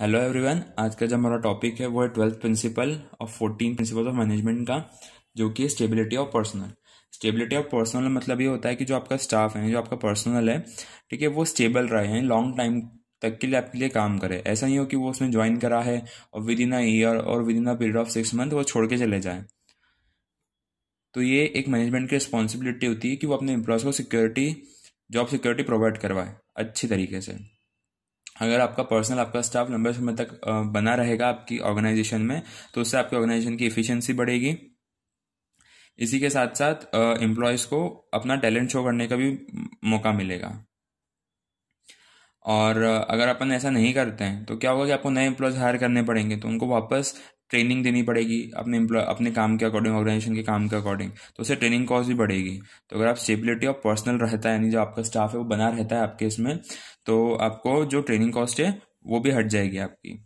hello everyone आज का जो हमारा टॉपिक है वो है ट्वेल्थ प्रिंसिपल और फोर्टीन प्रिंसिपल ऑफ मैनेजमेंट का जो कि stability of personal stability of personal मतलब ये होता है कि जो आपका स्टाफ है जो आपका पर्सनल है ठीक है वो स्टेबल रहे हैं लॉन्ग टाइम तक के लिए आपके लिए काम करे ऐसा नहीं हो कि वो उसमें ज्वाइन करा है और विद इन अ ईयर और within a period of six month वो छोड़ के चले जाए तो ये एक मैनेजमेंट की रिस्पॉन्सिबिलिटी होती है कि वो अपने एम्प्लॉयज़ को सिक्योरिटी जॉब सिक्योरिटी प्रोवाइड करवाए अच्छी तरीके से अगर आपका पर्सनल आपका स्टाफ लंबे समय तक बना रहेगा आपकी ऑर्गेनाइजेशन में तो उससे आपकी ऑर्गेनाइजेशन की इफिशियंसी बढ़ेगी इसी के साथ साथ एम्प्लॉयज़ को अपना टैलेंट शो करने का भी मौका मिलेगा और अगर अपन ऐसा नहीं करते हैं तो क्या होगा कि आपको नए एम्प्लॉयज़ हायर करने पड़ेंगे तो उनको वापस ट्रेनिंग देनी पड़ेगी अपने इम्प्लॉय अपने काम के अकॉर्डिंग ऑर्गेनाइजेशन के काम के अकॉर्डिंग तो उससे ट्रेनिंग कॉस्ट भी बढ़ेगी तो अगर आप स्टेबिलिटी ऑफ पर्सनल रहता है यानी जो आपका स्टाफ है वो बना रहता है आपके इसमें तो आपको जो ट्रेनिंग कॉस्ट है वो भी हट जाएगी आपकी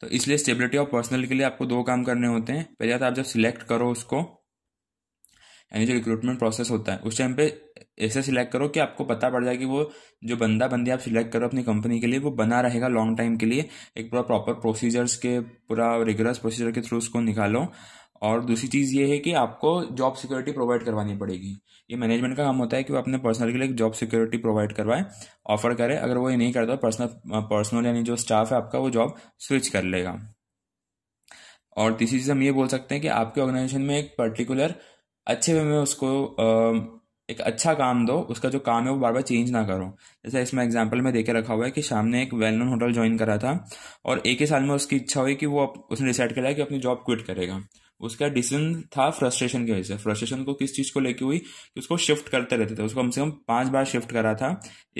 तो इसलिए स्टेबिलिटी ऑफ पर्सनल के लिए आपको दो काम करने होते हैं पहले तो आप जब सिलेक्ट करो उसको यानी जो रिक्रूटमेंट प्रोसेस होता है उस टाइम पे ऐसे सिलेक्ट करो कि आपको पता पड़ जाए कि वो जो बंदा बंदी आप सिलेक्ट करो अपनी कंपनी के लिए वो बना रहेगा लॉन्ग टाइम के लिए एक पूरा प्रॉपर प्रोसीजर्स के पूरा रिगरस प्रोसीजर के थ्रू उसको निकालो और दूसरी चीज़ ये है कि आपको जॉब सिक्योरिटी प्रोवाइड करवानी पड़ेगी ये मैनेजमेंट का काम होता है कि वो अपने पर्सनल के लिए जॉब सिक्योरिटी प्रोवाइड करवाए ऑफर करे अगर वो ये नहीं करता पर्सनल पर्सनल यानी जो स्टाफ है आपका वो जॉब स्विच कर लेगा और तीसरी चीज़ हम ये बोल सकते हैं कि आपके ऑर्गेनाइजेशन में एक पर्टिकुलर अच्छे वे में उसको एक अच्छा काम दो उसका जो काम है वो बार बार चेंज ना करो जैसे इसमें एग्जाम्पल में देके रखा हुआ है कि शाम ने एक वेल नोन होटल ज्वाइन करा था और एक ही साल में उसकी इच्छा हुई कि वो उसने डिसाइड कराया कि अपनी जॉब क्विट करेगा उसका डिसीजन था फ्रस्ट्रेशन की वजह से फ्रस्ट्रेशन को किस चीज़ को लेके हुई कि उसको शिफ्ट करते रहते थे उसको कम से कम पांच बार शिफ्ट करा था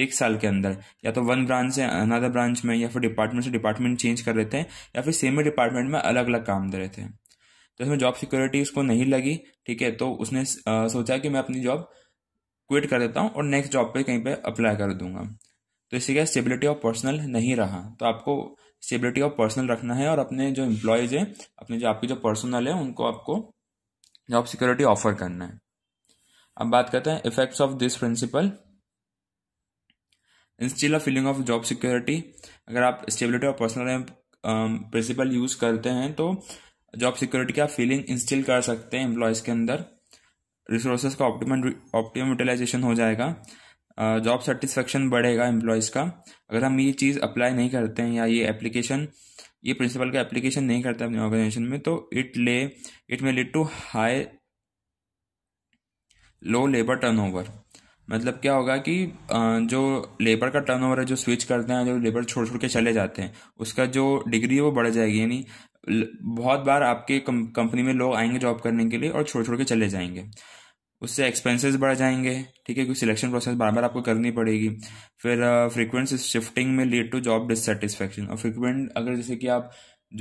एक साल के अंदर या तो वन ब्रांच से अनदर ब्रांच में या फिर डिपार्टमेंट से डिपार्टमेंट चेंज कर रहे थे या फिर सेम ही डिपार्टमेंट में अलग अलग काम दे रहे थे तो इसमें जॉब सिक्योरिटी उसको नहीं लगी ठीक है तो उसने सोचा कि मैं अपनी जॉब क्विट कर देता हूँ और नेक्स्ट जॉब पे कहीं पे अप्लाई कर दूंगा तो इसी क्या स्टेबिलिटी ऑफ पर्सनल नहीं रहा तो आपको स्टेबिलिटी ऑफ पर्सनल रखना है और अपने जो एम्प्लॉयज हैं अपने जो आपके जो पर्सनल है उनको आपको जॉब सिक्योरिटी ऑफर करना है अब बात करते हैं effects of this principle instil a feeling of job security अगर आप stability of personal principle use करते हैं तो जॉब सिक्योरिटी का फीलिंग इंस्टिल कर सकते हैं एम्प्लॉयज़ के अंदर रिसोर्सेज का ऑप्टिमम ऑप्टिमम यूटिलाइजेशन हो जाएगा जॉब सेटिस्फेक्शन बढ़ेगा एम्प्लॉयज़ का अगर हम ये चीज़ अप्लाई नहीं करते हैं या ये एप्लीकेशन ये प्रिंसिपल का एप्लीकेशन नहीं करते अपने ऑर्गेनाइजेशन में तो इट ले it may lead to high low labour turnover मतलब क्या होगा कि जो लेबर का टर्नओवर है जो स्विच करते हैं जो लेबर छोड़ छोड़ के चले जाते हैं उसका जो डिग्री है वो बढ़ जाएगी यानी बहुत बार आपके कंपनी में लोग आएंगे जॉब करने के लिए और छोड़ छोड़ के चले जाएंगे उससे एक्सपेंसेस बढ़ जाएंगे ठीक है क्योंकि सिलेक्शन प्रोसेस बार बार आपको करनी पड़ेगी फिर फ्रीक्वेंट शिफ्टिंग में लीड टू जॉब डिससेटिस्फेक्शन और फ्रिक्वेंट अगर जैसे कि आप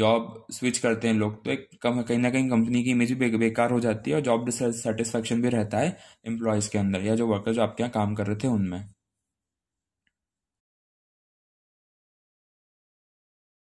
जॉब स्विच करते हैं लोग तो एक कम कहीं ना कहीं कंपनी की इमेज भी बेकार हो जाती है और जॉब डिससेटिस्फेक्शन भी रहता है एम्प्लॉयज़ के अंदर या जो वर्कर्स जो आपके यहाँ काम कर रहे थे उनमें